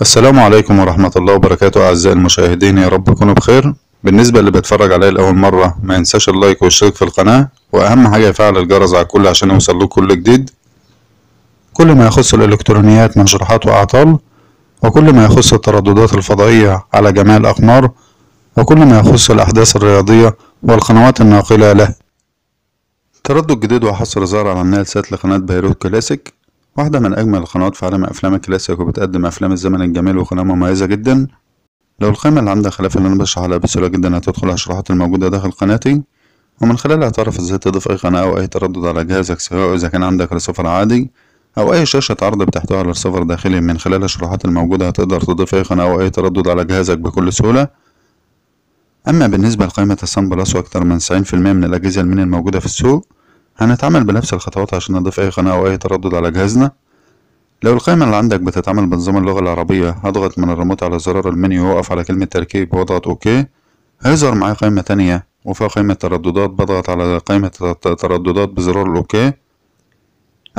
السلام عليكم ورحمة الله وبركاته أعزائي المشاهدين يا رب تكونوا بخير بالنسبة اللي بيتفرج عليا لأول مرة ما ينساش اللايك والاشتراك في القناة وأهم حاجة يفعل الجرس على الكل عشان يوصل له كل جديد كل ما يخص الإلكترونيات من شروحات وأعطال وكل ما يخص الترددات الفضائية على جميع الأقمار وكل ما يخص الأحداث الرياضية والقنوات الناقلة له تردد جديد وحصر ظهر على النايل سات لقناة بيروت كلاسيك واحدة من أجمل القنوات في عالم أفلام الكلاسيك وبتقدم أفلام الزمن الجميل وقناة مميزة جدا لو القائمة اللي عندها خلاف اللي أنا بشرحها لها بسهولة جدا هتدخل على الشروحات الموجودة داخل قناتي ومن خلالها هتعرف ازاي تضيف أي قناة أو أي تردد على جهازك سواء إذا كان عندك ريسيفر عادي أو أي شاشة عرض بتحتوي على ريسيفر داخلي من خلال الشروحات الموجودة هتقدر تضيف أي قناة أو أي تردد على جهازك بكل سهولة أما بالنسبة لقائمة السان بلس وأكتر من 90% من الأجهزة المين الموجودة في السوق هنتعامل بنفس الخطوات عشان نضيف أي خانة أو أي تردد على جهازنا لو القائمة اللي عندك بتتعامل بنظام اللغة العربية هضغط من الريموت على زرار المنيو وأقف على كلمة تركيب وأضغط أوكي هيظهر معايا قائمة تانية وفيها قائمة ترددات بضغط على قائمة الترددات بزرار الأوكي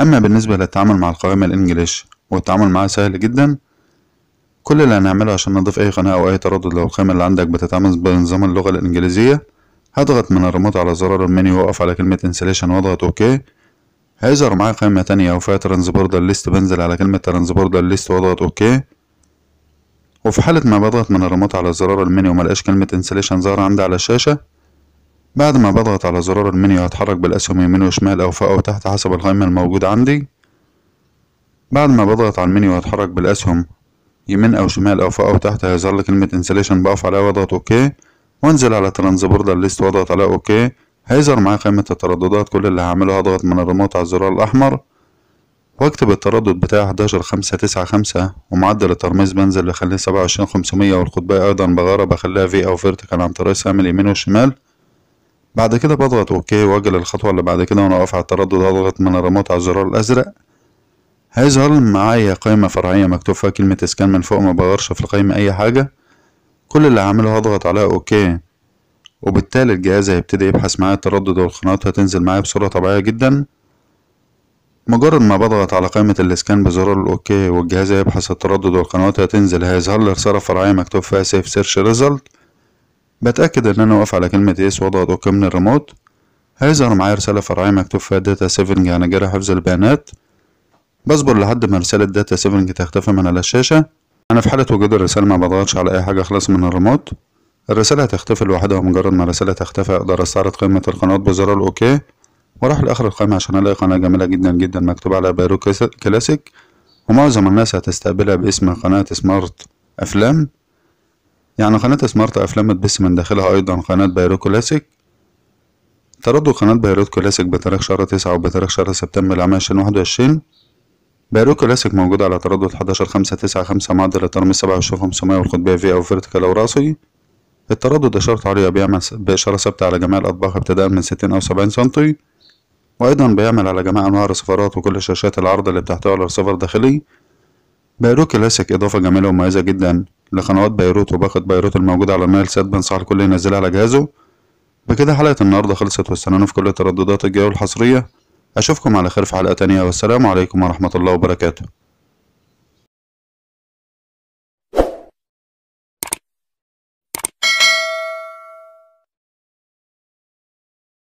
أما بالنسبة للتعامل مع القائمة الإنجليش والتعامل معاها سهل جدا كل اللي هنعمله عشان نضيف أي قناة أو أي تردد لو القائمة اللي عندك بتتعامل بنظام اللغة الإنجليزية هضغط من الريموت على زرار المنيو واقف على كلمة انسليشن واضغط اوكي هيظهر معايا قائمة تانية او فيها ترانسبوردر ليست بنزل على كلمة ترانسبوردر ليست واضغط اوكي وفي حالة ما بضغط من الريموت على زرار المنيو ملقاش كلمة انسليشن ظاهرة عندي على الشاشة بعد ما بضغط على زرار المنيو هتحرك بالاسهم يمين وشمال او فوق او تحت حسب القائمة الموجودة عندي بعد ما بضغط على المنيو هتحرك بالاسهم يمين او شمال او فوق او تحت هيظهر لي كلمة انسليشن بقف عليها واضغط اوكي وانزل على ترانزبوردر ليست واضغط على اوكي هيظهر معايا قائمة الترددات كل اللي هعمله هضغط من الريموت على الزرار الأحمر واكتب التردد بتاعي 11595 ومعدل الترميز بنزل بخليه 27500 والقطبية أيضا بغارة بخليها في أو فيرتيكال عن طريق سهم اليمين والشمال بعد كده بضغط أوكي وأجل الخطوة اللي بعد كده وأنا واقف على التردد هضغط من الريموت على الزرار الأزرق هيظهر معايا قائمة فرعية مكتوب فيها كلمة اسكان من فوق ما بغيرش في القائمة أي حاجة كل اللي هعمله هضغط على اوكي وبالتالي الجهاز هيبتدي يبحث معايا التردد والخانات هتنزل معايا بصورة طبيعية جدا مجرد ما بضغط على قائمة الاسكان بزرار الاوكي والجهاز هيبحث التردد والقنوات هتنزل هيظهر لي رسالة فرعية مكتوب فيها سيف سيرش ريزلت بتأكد ان انا واقف على كلمة يس واضغط اوكي من الريموت هيظهر معايا رسالة فرعية مكتوب فيها داتا سيفنج يعني جرى حفظ البيانات بصبر لحد ما رسالة داتا سيفنج تختفي من على الشاشة أنا في حالة وجود الرسالة ما بضغطش على أي حاجة خلاص من الريموت الرسالة هتختفي لوحدها ومجرد ما الرسالة تختفي أقدر أستعرض قائمة القنوات بزرار الأوكي وأروح لآخر القائمة عشان ألاقي قناة جميلة جدا جدا مكتوب عليها بيرو كلاسيك ومعظم الناس هتستقبلها باسم قناة سمارت أفلام يعني قناة سمارت أفلام بس من داخلها أيضا قناة بيرو كلاسيك تردد قناة بيروت كلاسيك بتاريخ شهر تسعة وبتاريخ شهر سبتمبر عام عشرين واحد وعشرين بيرو كلاسيك موجود على تردد 11595 معدل الترميز 7500 والقطبية في أو فيرتيكال أو رأسي التردد إشارته عالية بيعمل بإشارة ثابتة على جميع الأطباق ابتداء من 60 أو 70 سنتي وأيضا بيعمل على جميع أنواع الرسيفرات وكل شاشات العرض اللي بتحتوي على رسيفر داخلي بيرو كلاسيك إضافة جميلة ومميزة جدا لقنوات بيروت وباقة بيروت الموجودة على المايل سات بنصح الكل ينزلها على جهازه بكده حلقة النهاردة خلصت واستنانوا في كل الترددات الجاية الحصرية أشوفكم على خير في حلقة تانية والسلام عليكم ورحمة الله وبركاته